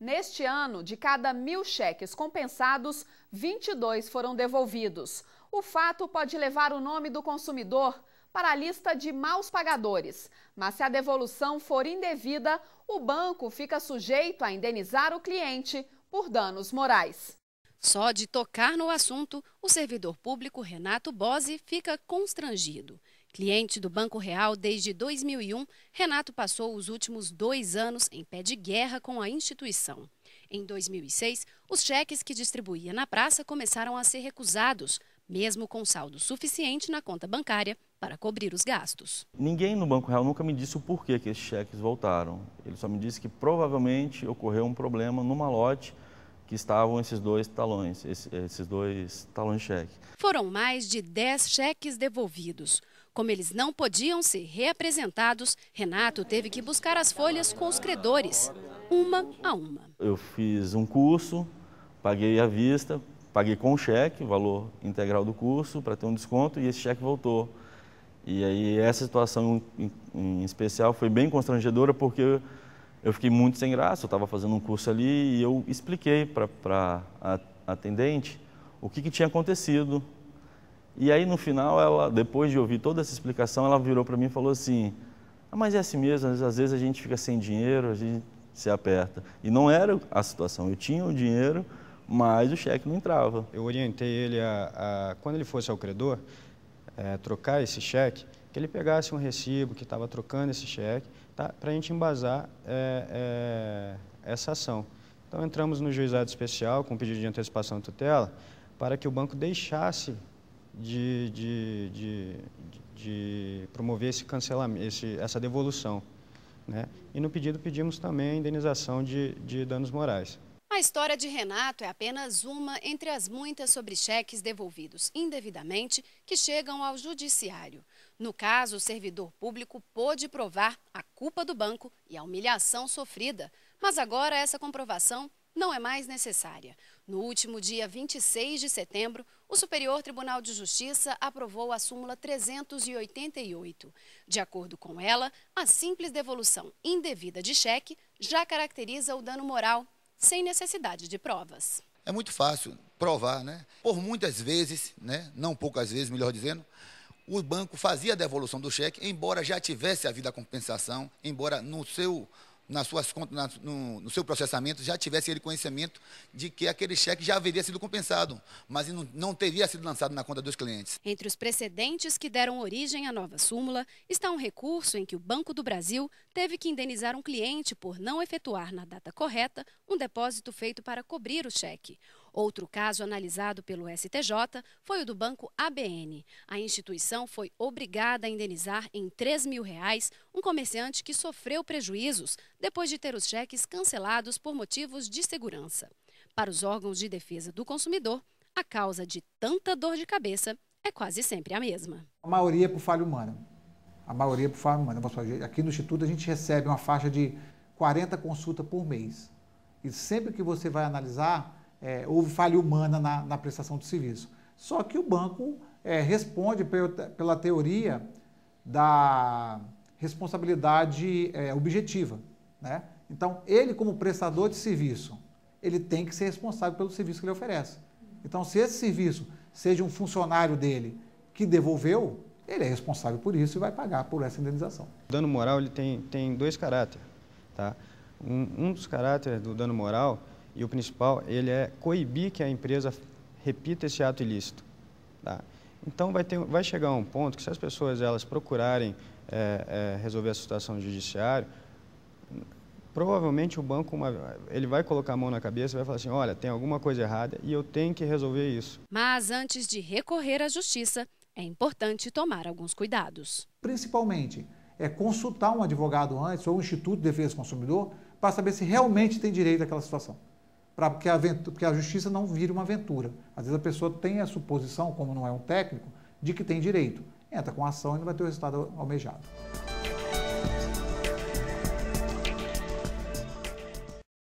Neste ano, de cada mil cheques compensados, 22 foram devolvidos. O fato pode levar o nome do consumidor para a lista de maus pagadores, mas se a devolução for indevida, o banco fica sujeito a indenizar o cliente por danos morais. Só de tocar no assunto, o servidor público Renato Bose fica constrangido. Cliente do Banco Real desde 2001, Renato passou os últimos dois anos em pé de guerra com a instituição. Em 2006, os cheques que distribuía na praça começaram a ser recusados, mesmo com saldo suficiente na conta bancária para cobrir os gastos. Ninguém no Banco Real nunca me disse o porquê que esses cheques voltaram. Ele só me disse que provavelmente ocorreu um problema numa lote que estavam esses dois talões, esses dois talões de cheque. Foram mais de 10 cheques devolvidos. Como eles não podiam ser reapresentados, Renato teve que buscar as folhas com os credores, uma a uma. Eu fiz um curso, paguei à vista, paguei com cheque, valor integral do curso, para ter um desconto, e esse cheque voltou. E aí essa situação em, especial foi bem constrangedora, porque eu fiquei muito sem graça, eu estava fazendo um curso ali e eu expliquei para a atendente o que, que tinha acontecido, e aí no final, ela, depois de ouvir toda essa explicação, ela virou para mim e falou assim: ah, mas é assim mesmo, às vezes a gente fica sem dinheiro, a gente se aperta. E não era a situação, eu tinha o dinheiro, mas o cheque não entrava. Eu orientei ele a, a quando ele fosse ao credor, é, trocar esse cheque, que ele pegasse um recibo que estava trocando esse cheque, tá, para a gente embasar é, é, essa ação. Então entramos no juizado especial com pedido de antecipação de tutela para que o banco deixasse de, de, de, de promover esse cancelamento, esse, essa devolução. Né? E no pedido pedimos também a indenização de, de danos morais. A história de Renato é apenas uma entre as muitas sobre cheques devolvidos indevidamente que chegam ao judiciário. No caso, o servidor público pôde provar a culpa do banco e a humilhação sofrida, mas agora essa comprovação não é mais necessária. No último dia 26 de setembro, o Superior Tribunal de Justiça aprovou a súmula 388. De acordo com ela, a simples devolução indevida de cheque já caracteriza o dano moral, sem necessidade de provas. É muito fácil provar, né? Por muitas vezes, né? não poucas vezes, melhor dizendo, o banco fazia a devolução do cheque, embora já tivesse havido a compensação, embora no seu nas suas contas, na, no, no, seu processamento, já tivesse ele conhecimento de que aquele cheque já haveria sido compensado, mas não, não teria sido lançado na conta dos clientes. Entre os precedentes que deram origem à nova súmula está um recurso em que o Banco do Brasil teve que indenizar um cliente por não efetuar na data correta um depósito feito para cobrir o cheque. Outro caso analisado pelo STJ foi o do Banco ABN. A instituição foi obrigada a indenizar em 3 mil reais um comerciante que sofreu prejuízos depois de ter os cheques cancelados por motivos de segurança. Para os órgãos de defesa do consumidor, a causa de tanta dor de cabeça é quase sempre a mesma. A maioria é por falha humana. A maioria é por falha humana. Aqui no Instituto a gente recebe uma faixa de 40 consultas por mês. E sempre que você vai analisar, é, houve falha humana na, na, prestação do serviço. Só que o banco é, responde pela teoria da responsabilidade é, objetiva. Né? Então, ele, como prestador de serviço, ele tem que ser responsável pelo serviço que ele oferece. Então, se esse serviço seja um funcionário dele que devolveu, ele é responsável por isso e vai pagar por essa indenização. O dano moral ele tem, tem dois caráteres. Tá? Um, um dos caráteres do dano moral e o principal, ele é coibir que a empresa repita esse ato ilícito. Tá? Então, vai, ter, vai chegar um ponto que se as pessoas elas procurarem é, é, resolver a situação no judiciário, provavelmente o banco uma, ele vai colocar a mão na cabeça e vai falar assim, olha, tem alguma coisa errada e eu tenho que resolver isso. Mas antes de recorrer à justiça, é importante tomar alguns cuidados. Principalmente, é consultar um advogado antes ou um instituto de defesa do consumidor para saber se realmente tem direito àquela situação para que, que a justiça não vire uma aventura. Às vezes a pessoa tem a suposição, como não é um técnico, de que tem direito. Entra com a ação e não vai ter o resultado almejado.